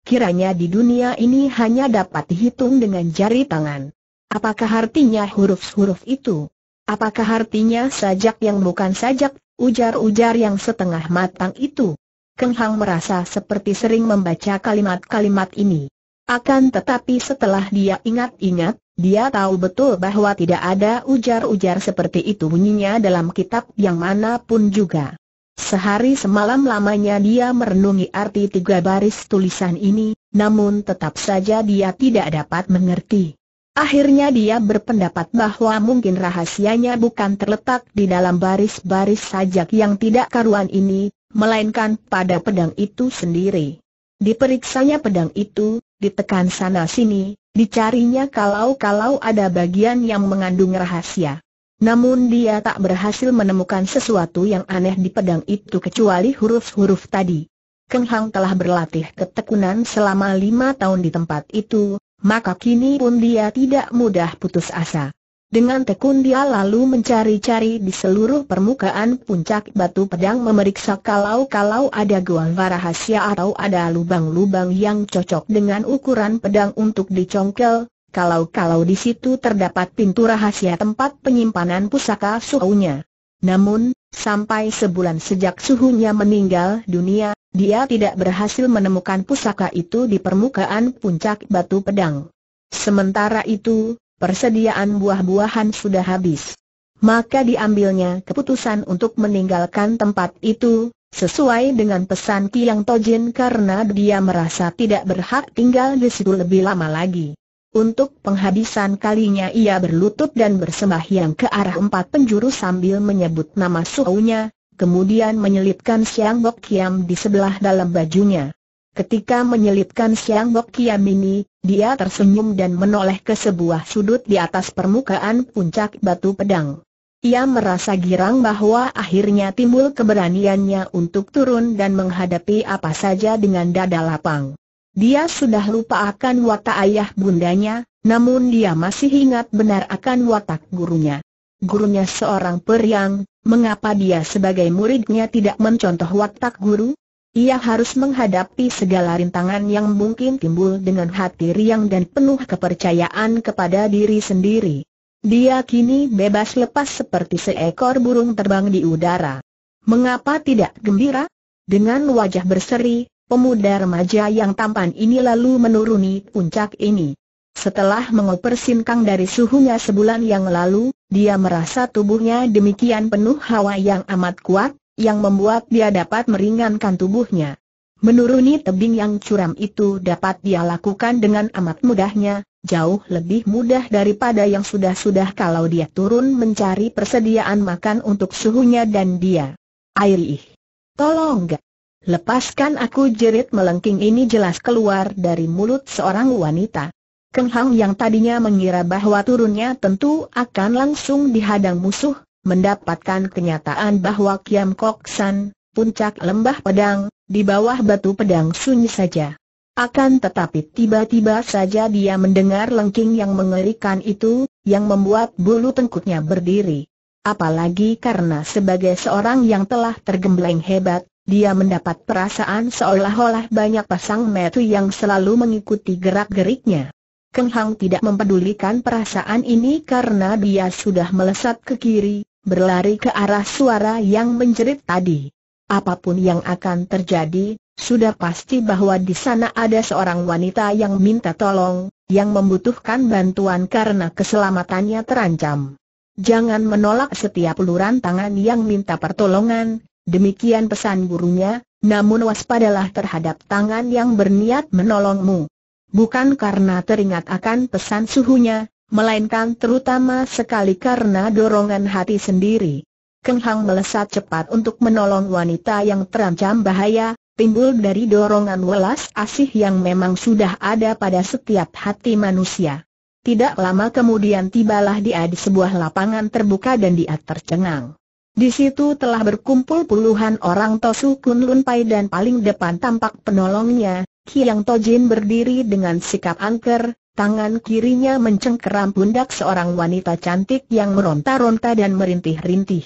kiranya di dunia ini hanya dapat dihitung dengan jari tangan. Apakah artinya huruf-huruf itu? Apakah artinya sajak yang bukan sajak, ujar-ujar yang setengah matang itu? Keng Hang merasa seperti sering membaca kalimat-kalimat ini. Akan tetapi setelah dia ingat-ingat, dia tahu betul bahwa tidak ada ujar-ujar seperti itu bunyinya dalam kitab yang manapun juga. Sehari semalam lamanya dia merenungi arti tiga baris tulisan ini, namun tetap saja dia tidak dapat mengerti. Akhirnya dia berpendapat bahwa mungkin rahasianya bukan terletak di dalam baris-baris sajak yang tidak karuan ini, melainkan pada pedang itu sendiri. Diperiksanya pedang itu, ditekan sana-sini, dicarinya kalau-kalau ada bagian yang mengandung rahasia. Namun dia tak berhasil menemukan sesuatu yang aneh di pedang itu kecuali huruf-huruf tadi. Keng Hang telah berlatih ketekunan selama lima tahun di tempat itu, maka kini pun dia tidak mudah putus asa. Dengan tekun dia lalu mencari-cari di seluruh permukaan puncak batu pedang memeriksa kalau-kalau ada gua rahasia atau ada lubang-lubang yang cocok dengan ukuran pedang untuk dicongkel, kalau-kalau di situ terdapat pintu rahasia tempat penyimpanan pusaka suhunya. Namun, sampai sebulan sejak suhunya meninggal dunia, dia tidak berhasil menemukan pusaka itu di permukaan puncak batu pedang. Sementara itu, persediaan buah-buahan sudah habis. Maka diambilnya keputusan untuk meninggalkan tempat itu, sesuai dengan pesan Kiang Tojin karena dia merasa tidak berhak tinggal di situ lebih lama lagi. Untuk penghabisan kalinya ia berlutut dan bersembahyang ke arah empat penjuru sambil menyebut nama suhunya, kemudian menyelipkan Siang Bok Kiam di sebelah dalam bajunya. Ketika menyelipkan Siang Bok Kiam ini, dia tersenyum dan menoleh ke sebuah sudut di atas permukaan puncak batu pedang. Ia merasa girang bahwa akhirnya timbul keberaniannya untuk turun dan menghadapi apa saja dengan dada lapang. Dia sudah lupa akan watak ayah bundanya, namun dia masih ingat benar akan watak gurunya. Gurunya seorang periang, Mengapa dia sebagai muridnya tidak mencontoh watak guru? Ia harus menghadapi segala rintangan yang mungkin timbul dengan hati riang dan penuh kepercayaan kepada diri sendiri. Dia kini bebas lepas seperti seekor burung terbang di udara. Mengapa tidak gembira? Dengan wajah berseri, pemuda remaja yang tampan ini lalu menuruni puncak ini. Setelah mengoper sinkang dari suhunya sebulan yang lalu, dia merasa tubuhnya demikian penuh hawa yang amat kuat, yang membuat dia dapat meringankan tubuhnya. Menuruni tebing yang curam itu dapat dia lakukan dengan amat mudahnya, jauh lebih mudah daripada yang sudah-sudah kalau dia turun mencari persediaan makan untuk suhunya dan dia. Airih. Tolong gak. Lepaskan aku jerit melengking ini jelas keluar dari mulut seorang wanita. Keng Hang yang tadinya mengira bahwa turunnya tentu akan langsung dihadang musuh, mendapatkan kenyataan bahwa Kiam Kok San, puncak lembah pedang, di bawah batu pedang sunyi saja. Akan tetapi tiba-tiba saja dia mendengar lengking yang mengerikan itu, yang membuat bulu tengkuknya berdiri. Apalagi karena sebagai seorang yang telah tergembleng hebat, dia mendapat perasaan seolah-olah banyak pasang metu yang selalu mengikuti gerak-geriknya. Keng Hang tidak mempedulikan perasaan ini karena dia sudah melesat ke kiri, berlari ke arah suara yang menjerit tadi. Apapun yang akan terjadi, sudah pasti bahwa di sana ada seorang wanita yang minta tolong, yang membutuhkan bantuan karena keselamatannya terancam. Jangan menolak setiap luran tangan yang minta pertolongan, demikian pesan gurunya, namun waspadalah terhadap tangan yang berniat menolongmu bukan karena teringat akan pesan suhunya, melainkan terutama sekali karena dorongan hati sendiri. Keng Hang melesat cepat untuk menolong wanita yang terancam bahaya, timbul dari dorongan welas asih yang memang sudah ada pada setiap hati manusia. Tidak lama kemudian tibalah dia di sebuah lapangan terbuka dan dia tercengang. Di situ telah berkumpul puluhan orang Tosu Kun Lun Pai dan paling depan tampak penolongnya, Kiang Tojin berdiri dengan sikap angker, tangan kirinya mencengkeram pundak seorang wanita cantik yang meronta-ronta dan merintih-rintih.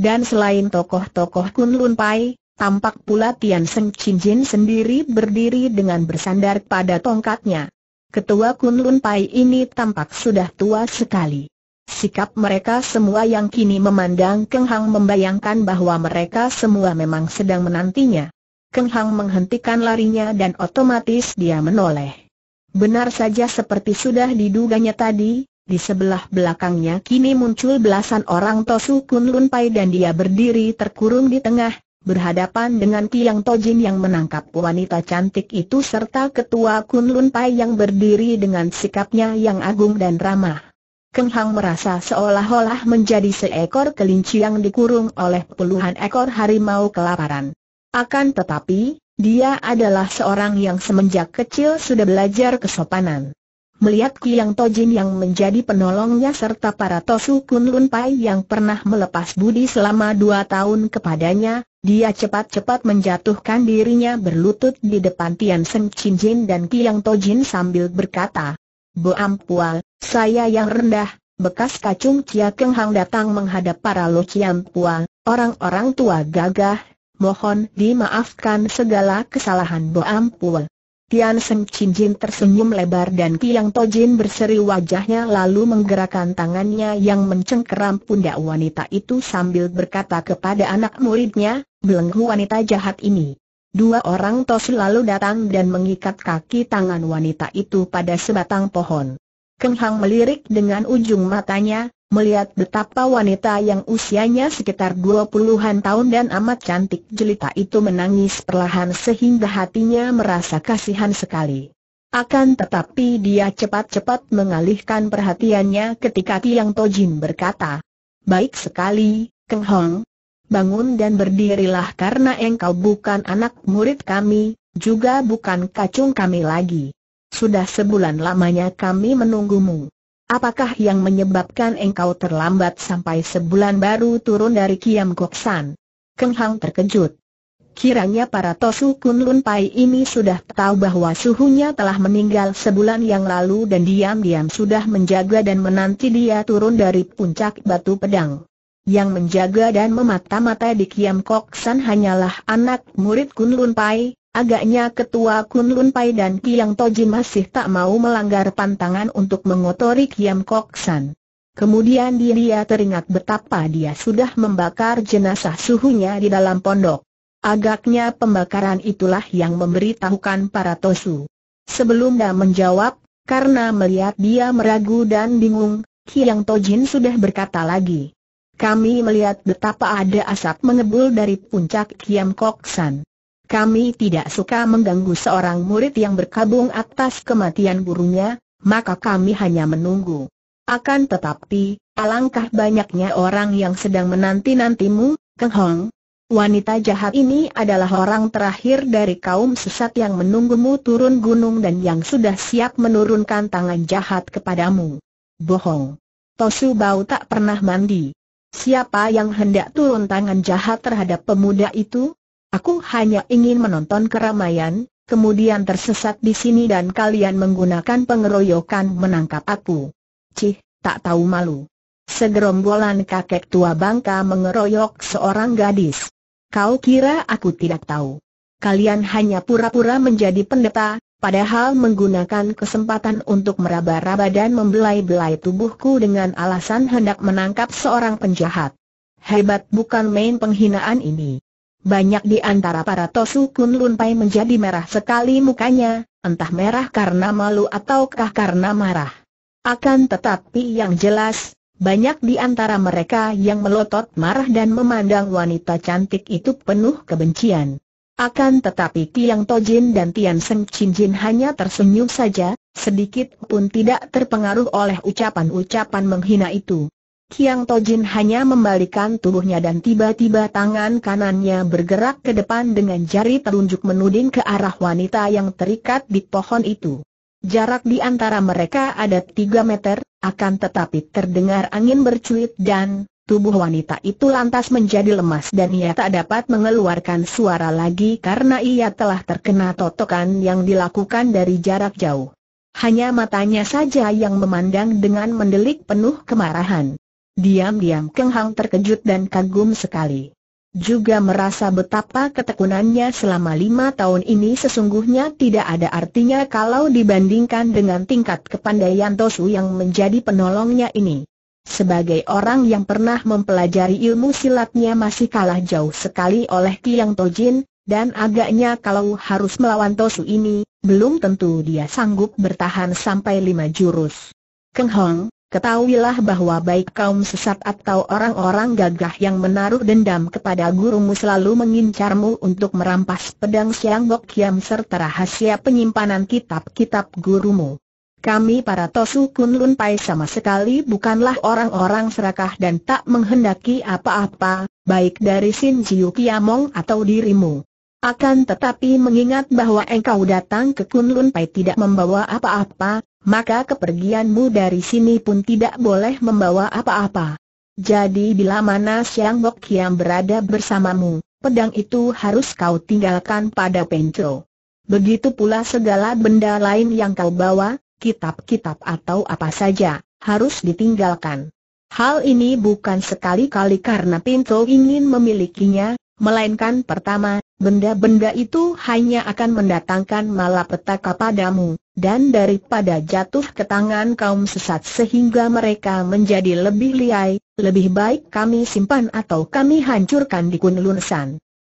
Dan selain tokoh-tokoh Kunlun Pai, tampak pula Tian Seng Jin sendiri berdiri dengan bersandar pada tongkatnya. Ketua Kunlun Pai ini tampak sudah tua sekali. Sikap mereka semua yang kini memandang Keng Hang membayangkan bahwa mereka semua memang sedang menantinya. Keng Hang menghentikan larinya dan otomatis dia menoleh. Benar saja seperti sudah diduganya tadi, di sebelah belakangnya kini muncul belasan orang Tosu Kun Lun Pai dan dia berdiri terkurung di tengah, berhadapan dengan Tiang Tojin yang menangkap wanita cantik itu serta ketua Kun Lun Pai yang berdiri dengan sikapnya yang agung dan ramah. Keng Hang merasa seolah-olah menjadi seekor kelinci yang dikurung oleh puluhan ekor harimau kelaparan. Akan tetapi, dia adalah seorang yang semenjak kecil sudah belajar kesopanan. Melihat Kiyang Tojin yang menjadi penolongnya serta para Tosu Kun Lun Pai yang pernah melepas budi selama dua tahun kepadanya, dia cepat-cepat menjatuhkan dirinya berlutut di depan Tian Seng Chin Jin dan Kiyang Tojin sambil berkata, Bo Ampual, saya yang rendah, bekas kacung Kia Keng Hang datang menghadap para Lo Chiang Pual, orang-orang tua gagah, mohon dimaafkan segala kesalahan Bo Ampul. Tian Seng Chin Jin tersenyum lebar dan Tiang Tojin berseri wajahnya lalu menggerakkan tangannya yang mencengkeram pundak wanita itu sambil berkata kepada anak muridnya, belenggu wanita jahat ini. Dua orang tos lalu datang dan mengikat kaki tangan wanita itu pada sebatang pohon. Keng Hang melirik dengan ujung matanya, Melihat betapa wanita yang usianya sekitar dua puluhan tahun dan amat cantik jelita itu menangis perlahan sehingga hatinya merasa kasihan sekali. Akan tetapi dia cepat-cepat mengalihkan perhatiannya ketika Tiang Tojin berkata, Baik sekali, Keng Hong. Bangun dan berdirilah karena engkau bukan anak murid kami, juga bukan kacung kami lagi. Sudah sebulan lamanya kami menunggumu. Apakah yang menyebabkan engkau terlambat sampai sebulan baru turun dari Kiam Koksan? Keng Hang terkejut. Kiranya para Tosu Kun Lun Pai ini sudah tahu bahwa suhunya telah meninggal sebulan yang lalu dan diam-diam sudah menjaga dan menanti dia turun dari puncak batu pedang. Yang menjaga dan memata-mata di Kiam Koksan hanyalah anak murid Kun Lun Pai, Agaknya ketua Kunlun Pai dan Kiang Toji masih tak mau melanggar pantangan untuk mengotori Kiam Kok San. Kemudian dia teringat betapa dia sudah membakar jenazah suhunya di dalam pondok. Agaknya pembakaran itulah yang memberitahukan para Tosu. Sebelum dia menjawab, karena melihat dia meragu dan bingung, Kiang Tojin sudah berkata lagi. Kami melihat betapa ada asap mengebul dari puncak Kiam Kok San kami tidak suka mengganggu seorang murid yang berkabung atas kematian gurunya, maka kami hanya menunggu. Akan tetapi, alangkah banyaknya orang yang sedang menanti-nantimu, Keng Hong. Wanita jahat ini adalah orang terakhir dari kaum sesat yang menunggumu turun gunung dan yang sudah siap menurunkan tangan jahat kepadamu. Bohong. Tosu Bau tak pernah mandi. Siapa yang hendak turun tangan jahat terhadap pemuda itu? Aku hanya ingin menonton keramaian, kemudian tersesat di sini dan kalian menggunakan pengeroyokan menangkap aku. Cih, tak tahu malu. Segerombolan kakek tua bangka mengeroyok seorang gadis. Kau kira aku tidak tahu? Kalian hanya pura-pura menjadi pendeta, Padahal menggunakan kesempatan untuk meraba-raba dan membelai-belai tubuhku dengan alasan hendak menangkap seorang penjahat. Hebat bukan main penghinaan ini banyak di antara para Tosu Kun Lunpai menjadi merah sekali mukanya, entah merah karena malu ataukah karena marah. Akan tetapi yang jelas, banyak di antara mereka yang melotot marah dan memandang wanita cantik itu penuh kebencian. Akan tetapi Tiang Tojin dan Tian Seng Chin Jin hanya tersenyum saja, sedikit pun tidak terpengaruh oleh ucapan-ucapan menghina itu. Kiang Tojin hanya membalikan tubuhnya dan tiba-tiba tangan kanannya bergerak ke depan dengan jari telunjuk menuding ke arah wanita yang terikat di pohon itu. Jarak di antara mereka ada 3 meter, akan tetapi terdengar angin bercuit dan tubuh wanita itu lantas menjadi lemas dan ia tak dapat mengeluarkan suara lagi karena ia telah terkena totokan yang dilakukan dari jarak jauh. Hanya matanya saja yang memandang dengan mendelik penuh kemarahan. Diam-diam Keng Hang terkejut dan kagum sekali. Juga merasa betapa ketekunannya selama lima tahun ini sesungguhnya tidak ada artinya kalau dibandingkan dengan tingkat kepandaian Tosu yang menjadi penolongnya ini. Sebagai orang yang pernah mempelajari ilmu silatnya masih kalah jauh sekali oleh Kiang Tojin, dan agaknya kalau harus melawan Tosu ini, belum tentu dia sanggup bertahan sampai lima jurus. Keng Hong, Ketahuilah bahwa baik kaum sesat atau orang-orang gagah yang menaruh dendam kepada gurumu selalu mengincarmu untuk merampas pedang Siang bok Kiam serta rahasia penyimpanan kitab-kitab gurumu. Kami para Tosu Kun Lun Pai sama sekali bukanlah orang-orang serakah dan tak menghendaki apa-apa, baik dari Sin Jiu Kiamong atau dirimu. Akan tetapi mengingat bahwa engkau datang ke Kunlun Pai tidak membawa apa-apa, maka kepergianmu dari sini pun tidak boleh membawa apa-apa. Jadi bila mana Siang Bok yang berada bersamamu, pedang itu harus kau tinggalkan pada Pencho. Begitu pula segala benda lain yang kau bawa, kitab-kitab atau apa saja, harus ditinggalkan. Hal ini bukan sekali-kali karena Pencho ingin memilikinya, melainkan pertama, benda-benda itu hanya akan mendatangkan malapetaka padamu, dan daripada jatuh ke tangan kaum sesat sehingga mereka menjadi lebih liai, lebih baik kami simpan atau kami hancurkan di Kunlun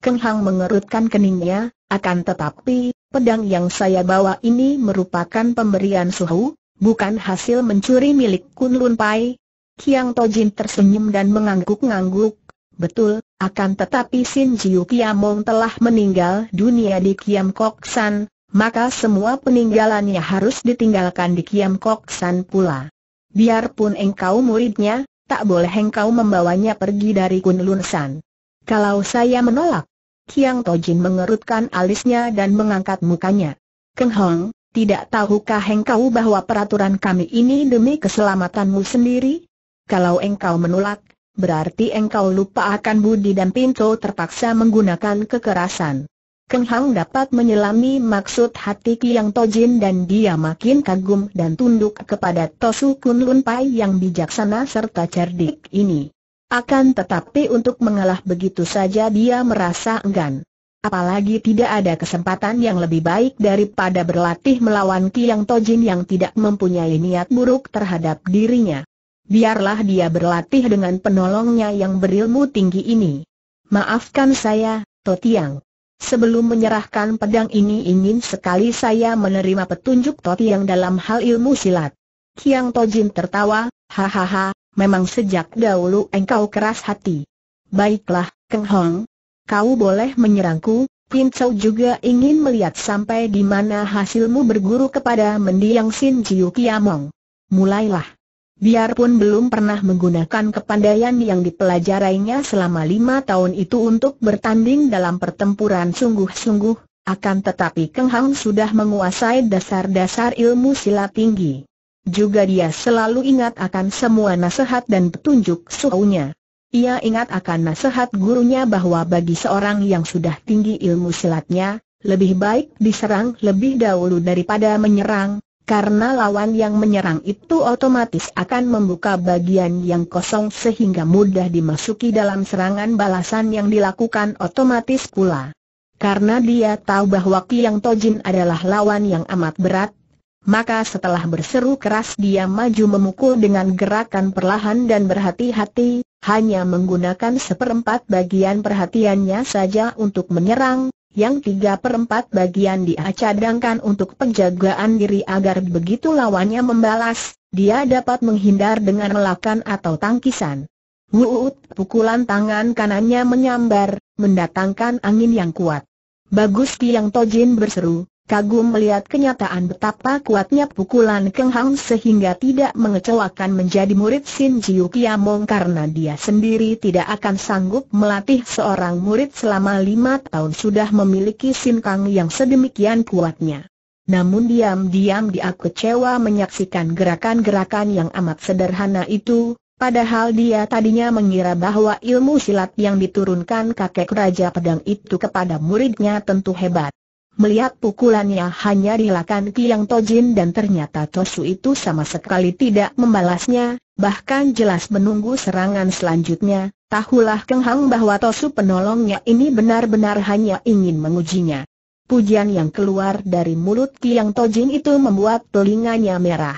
Keng Hang mengerutkan keningnya, akan tetapi, pedang yang saya bawa ini merupakan pemberian suhu, bukan hasil mencuri milik Kunlun Pai. Kiang Tojin tersenyum dan mengangguk-ngangguk. Betul, akan tetapi Sin Jiu Kiamong telah meninggal dunia di Kiam Kok San, maka semua peninggalannya harus ditinggalkan di Kiam Kok San pula. Biarpun engkau muridnya, tak boleh engkau membawanya pergi dari Kunlun San. Kalau saya menolak, Kiang Tojin mengerutkan alisnya dan mengangkat mukanya. Keng Hong, tidak tahukah engkau bahwa peraturan kami ini demi keselamatanmu sendiri? Kalau engkau menolak, berarti engkau lupa akan budi dan pintu terpaksa menggunakan kekerasan. Keng Hang dapat menyelami maksud hati Kiang Tojin dan dia makin kagum dan tunduk kepada Tosu Kun Lun Pai yang bijaksana serta cerdik ini. Akan tetapi untuk mengalah begitu saja dia merasa enggan. Apalagi tidak ada kesempatan yang lebih baik daripada berlatih melawan Kiang Tojin yang tidak mempunyai niat buruk terhadap dirinya. Biarlah dia berlatih dengan penolongnya yang berilmu tinggi ini. Maafkan saya, Totiang. Sebelum menyerahkan pedang ini ingin sekali saya menerima petunjuk Toti yang dalam hal ilmu silat. Kiang Tojin tertawa, hahaha, memang sejak dahulu engkau keras hati. Baiklah, Keng Hong, kau boleh menyerangku, Pin Chow juga ingin melihat sampai di mana hasilmu berguru kepada mendiang Sin Jiu Kiamong. Mulailah. Biarpun belum pernah menggunakan kepandaian yang dipelajarinya selama lima tahun itu untuk bertanding dalam pertempuran sungguh-sungguh, akan tetapi Keng Hang sudah menguasai dasar-dasar ilmu silat tinggi. Juga dia selalu ingat akan semua nasihat dan petunjuk suhunya. Ia ingat akan nasihat gurunya bahwa bagi seorang yang sudah tinggi ilmu silatnya, lebih baik diserang lebih dahulu daripada menyerang, karena lawan yang menyerang itu otomatis akan membuka bagian yang kosong sehingga mudah dimasuki dalam serangan balasan yang dilakukan otomatis pula. Karena dia tahu bahwa Kiang Tojin adalah lawan yang amat berat, maka setelah berseru keras dia maju memukul dengan gerakan perlahan dan berhati-hati, hanya menggunakan seperempat bagian perhatiannya saja untuk menyerang, yang tiga perempat bagian dia cadangkan untuk penjagaan diri agar begitu lawannya membalas, dia dapat menghindar dengan lakan atau tangkisan. Wuut, pukulan tangan kanannya menyambar, mendatangkan angin yang kuat. Bagus Kiang Tojin berseru, kagum melihat kenyataan betapa kuatnya pukulan Keng Hang sehingga tidak mengecewakan menjadi murid Sin Jiu Kiamong karena dia sendiri tidak akan sanggup melatih seorang murid selama lima tahun sudah memiliki Sin Kang yang sedemikian kuatnya. Namun diam-diam dia kecewa menyaksikan gerakan-gerakan yang amat sederhana itu, padahal dia tadinya mengira bahwa ilmu silat yang diturunkan kakek Raja Pedang itu kepada muridnya tentu hebat. Melihat pukulannya hanya dilakan Kiang Tojin dan ternyata Tosu itu sama sekali tidak membalasnya, bahkan jelas menunggu serangan selanjutnya, tahulah Keng Hang bahwa Tosu penolongnya ini benar-benar hanya ingin mengujinya. Pujian yang keluar dari mulut Kiang Tojin itu membuat telinganya merah.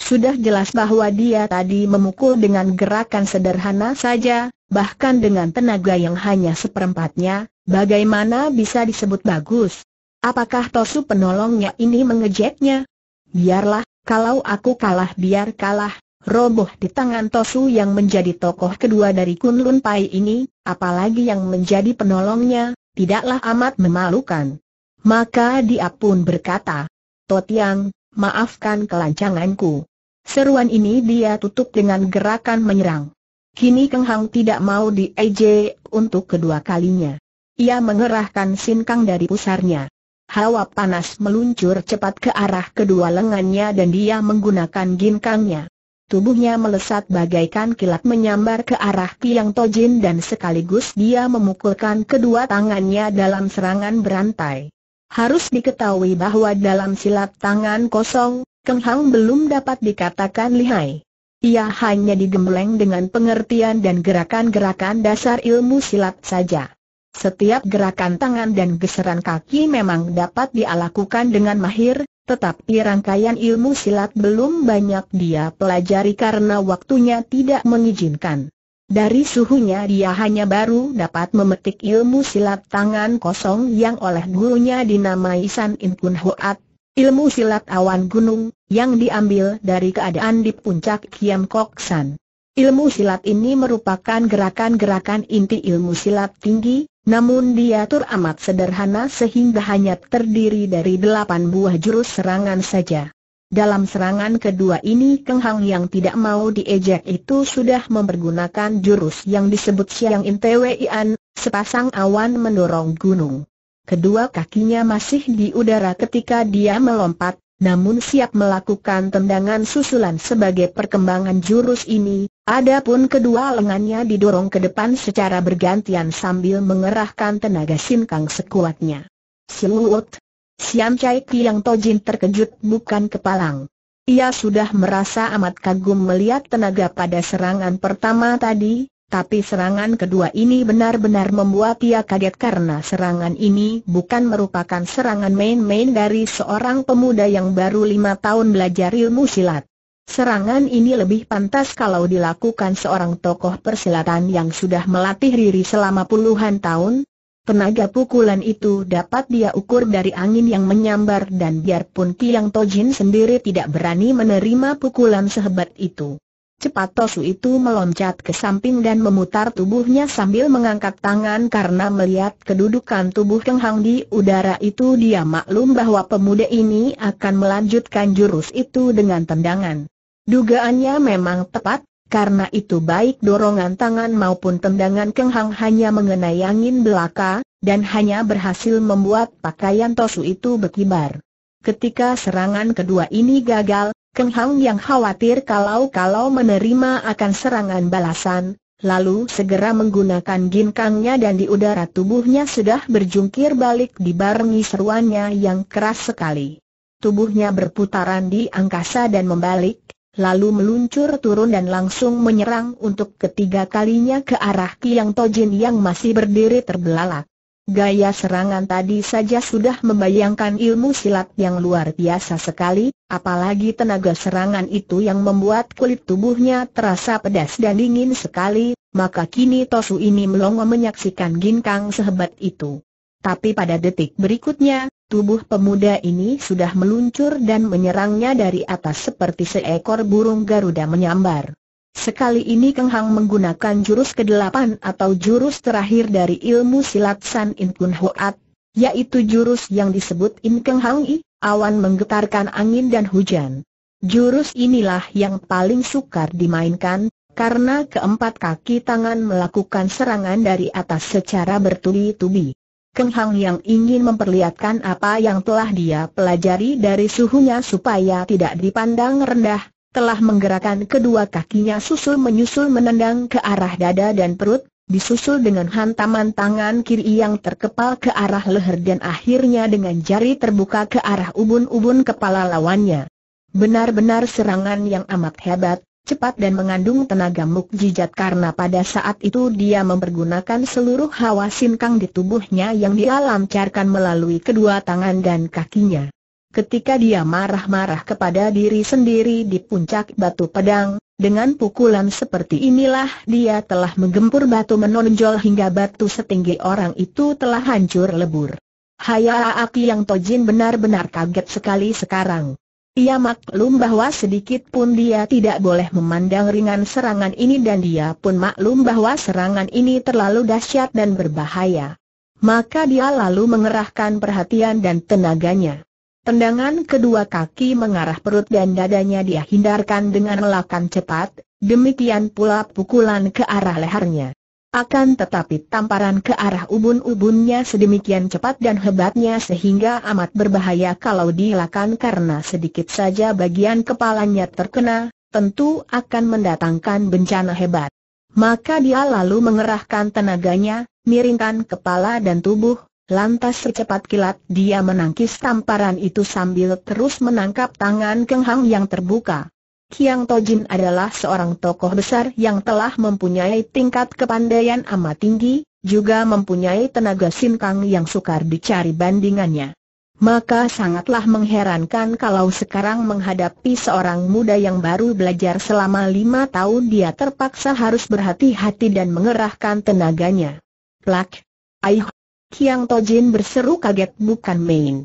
Sudah jelas bahwa dia tadi memukul dengan gerakan sederhana saja, bahkan dengan tenaga yang hanya seperempatnya, bagaimana bisa disebut bagus? Apakah Tosu penolongnya ini mengejeknya? Biarlah, kalau aku kalah biar kalah, roboh di tangan Tosu yang menjadi tokoh kedua dari Kunlun Pai ini, apalagi yang menjadi penolongnya, tidaklah amat memalukan. Maka dia pun berkata, Totiang, maafkan kelancanganku. Seruan ini dia tutup dengan gerakan menyerang. Kini Keng Hang tidak mau di diejek untuk kedua kalinya. Ia mengerahkan sinkang dari pusarnya. Hawa panas meluncur cepat ke arah kedua lengannya dan dia menggunakan ginkangnya. Tubuhnya melesat bagaikan kilat menyambar ke arah Piang Tojin dan sekaligus dia memukulkan kedua tangannya dalam serangan berantai. Harus diketahui bahwa dalam silat tangan kosong, Keng Hang belum dapat dikatakan lihai. Ia hanya digembleng dengan pengertian dan gerakan-gerakan dasar ilmu silat saja. Setiap gerakan tangan dan geseran kaki memang dapat dialakukan dengan mahir, tetapi rangkaian ilmu silat belum banyak dia pelajari karena waktunya tidak mengizinkan. Dari suhunya dia hanya baru dapat memetik ilmu silat tangan kosong yang oleh gurunya dinamai San In Kun Hoat, ilmu silat awan gunung, yang diambil dari keadaan di puncak Kiam Kok San. Ilmu silat ini merupakan gerakan-gerakan inti ilmu silat tinggi, namun diatur amat sederhana sehingga hanya terdiri dari delapan buah jurus serangan saja. Dalam serangan kedua ini Keng Hang yang tidak mau diejek itu sudah mempergunakan jurus yang disebut Siang Inteweian, sepasang awan mendorong gunung. Kedua kakinya masih di udara ketika dia melompat, namun siap melakukan tendangan susulan sebagai perkembangan jurus ini, Adapun kedua lengannya didorong ke depan secara bergantian sambil mengerahkan tenaga sinkang sekuatnya. Siluut! Siam Chai Kiang Tojin terkejut bukan kepalang. Ia sudah merasa amat kagum melihat tenaga pada serangan pertama tadi, tapi serangan kedua ini benar-benar membuat ia kaget karena serangan ini bukan merupakan serangan main-main dari seorang pemuda yang baru lima tahun belajar ilmu silat. Serangan ini lebih pantas kalau dilakukan seorang tokoh persilatan yang sudah melatih diri selama puluhan tahun. Tenaga pukulan itu dapat dia ukur dari angin yang menyambar dan biarpun Tiang Tojin sendiri tidak berani menerima pukulan sehebat itu. Cepat Tosu itu meloncat ke samping dan memutar tubuhnya sambil mengangkat tangan karena melihat kedudukan tubuh Keng Hang di udara itu dia maklum bahwa pemuda ini akan melanjutkan jurus itu dengan tendangan. Dugaannya memang tepat, karena itu baik dorongan tangan maupun tendangan Keng Hang hanya mengenai angin belaka, dan hanya berhasil membuat pakaian Tosu itu berkibar. Ketika serangan kedua ini gagal, Keng Hang yang khawatir kalau-kalau menerima akan serangan balasan, lalu segera menggunakan ginkangnya dan di udara tubuhnya sudah berjungkir balik dibarengi seruannya yang keras sekali. Tubuhnya berputaran di angkasa dan membalik, lalu meluncur turun dan langsung menyerang untuk ketiga kalinya ke arah Kiang Tojin yang masih berdiri terbelalak. Gaya serangan tadi saja sudah membayangkan ilmu silat yang luar biasa sekali, apalagi tenaga serangan itu yang membuat kulit tubuhnya terasa pedas dan dingin sekali, maka kini Tosu ini melongo menyaksikan ginkang sehebat itu. Tapi pada detik berikutnya, Tubuh pemuda ini sudah meluncur dan menyerangnya dari atas seperti seekor burung Garuda menyambar. Sekali ini Keng Hang menggunakan jurus kedelapan atau jurus terakhir dari ilmu silat San In Kun Hoat, yaitu jurus yang disebut In Keng Hang I, awan menggetarkan angin dan hujan. Jurus inilah yang paling sukar dimainkan, karena keempat kaki tangan melakukan serangan dari atas secara bertubi-tubi. Keng Hang yang ingin memperlihatkan apa yang telah dia pelajari dari suhunya supaya tidak dipandang rendah, telah menggerakkan kedua kakinya susul menyusul menendang ke arah dada dan perut, disusul dengan hantaman tangan kiri yang terkepal ke arah leher dan akhirnya dengan jari terbuka ke arah ubun-ubun kepala lawannya. Benar-benar serangan yang amat hebat, cepat dan mengandung tenaga mukjizat karena pada saat itu dia mempergunakan seluruh hawa sinkang di tubuhnya yang dialamcarkan melalui kedua tangan dan kakinya. Ketika dia marah-marah kepada diri sendiri di puncak batu pedang, dengan pukulan seperti inilah dia telah menggempur batu menonjol hingga batu setinggi orang itu telah hancur lebur. Hayaa api yang Tojin benar-benar kaget sekali sekarang. Ia maklum bahwa sedikit pun dia tidak boleh memandang ringan serangan ini dan dia pun maklum bahwa serangan ini terlalu dahsyat dan berbahaya. Maka dia lalu mengerahkan perhatian dan tenaganya. Tendangan kedua kaki mengarah perut dan dadanya dia hindarkan dengan melakukan cepat, demikian pula pukulan ke arah lehernya. Akan tetapi tamparan ke arah ubun-ubunnya sedemikian cepat dan hebatnya sehingga amat berbahaya kalau dilakukan karena sedikit saja bagian kepalanya terkena, tentu akan mendatangkan bencana hebat. Maka dia lalu mengerahkan tenaganya, miringkan kepala dan tubuh, lantas secepat kilat dia menangkis tamparan itu sambil terus menangkap tangan Keng Hang yang terbuka. Kiang Tojin adalah seorang tokoh besar yang telah mempunyai tingkat kepandaian amat tinggi, juga mempunyai tenaga sinkang yang sukar dicari bandingannya. Maka sangatlah mengherankan kalau sekarang menghadapi seorang muda yang baru belajar selama lima tahun dia terpaksa harus berhati-hati dan mengerahkan tenaganya. Plak! Ayuh! Kiang Tojin berseru kaget bukan main.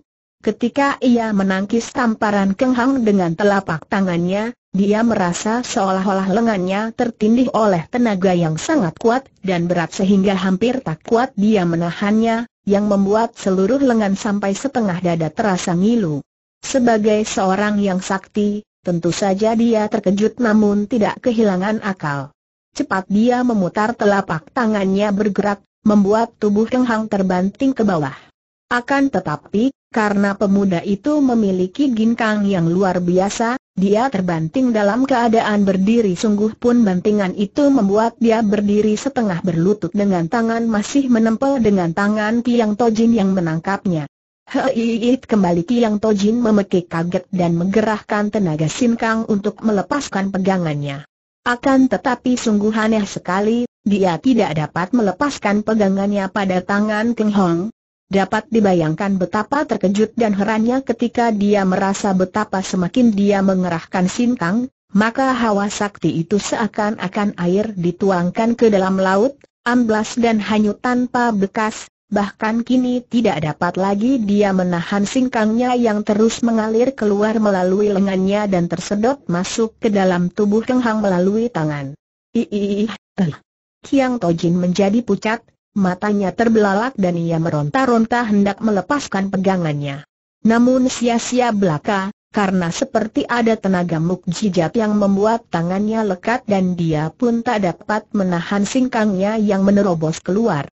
Ketika ia menangkis tamparan kenghang dengan telapak tangannya, dia merasa seolah-olah lengannya tertindih oleh tenaga yang sangat kuat dan berat sehingga hampir tak kuat dia menahannya, yang membuat seluruh lengan sampai setengah dada terasa ngilu. Sebagai seorang yang sakti, tentu saja dia terkejut namun tidak kehilangan akal. Cepat dia memutar telapak tangannya bergerak, membuat tubuh Keng terbanting ke bawah. Akan tetapi, karena pemuda itu memiliki ginkang yang luar biasa, dia terbanting dalam keadaan berdiri sungguh pun bantingan itu membuat dia berdiri setengah berlutut dengan tangan masih menempel dengan tangan Kiang Tojin yang menangkapnya. Heiit kembali Kiang Tojin memekik kaget dan menggerahkan tenaga sinkang untuk melepaskan pegangannya. Akan tetapi sungguh aneh sekali, dia tidak dapat melepaskan pegangannya pada tangan Keng Hong, Dapat dibayangkan betapa terkejut dan herannya ketika dia merasa betapa semakin dia mengerahkan sintang, maka hawa sakti itu seakan-akan air dituangkan ke dalam laut, amblas dan hanyut tanpa bekas, bahkan kini tidak dapat lagi dia menahan singkangnya yang terus mengalir keluar melalui lengannya dan tersedot masuk ke dalam tubuh kenghang melalui tangan. Iih, eh. Kiang Tojin menjadi pucat, Matanya terbelalak dan ia meronta-ronta hendak melepaskan pegangannya. Namun sia-sia belaka, karena seperti ada tenaga mukjizat yang membuat tangannya lekat dan dia pun tak dapat menahan singkangnya yang menerobos keluar.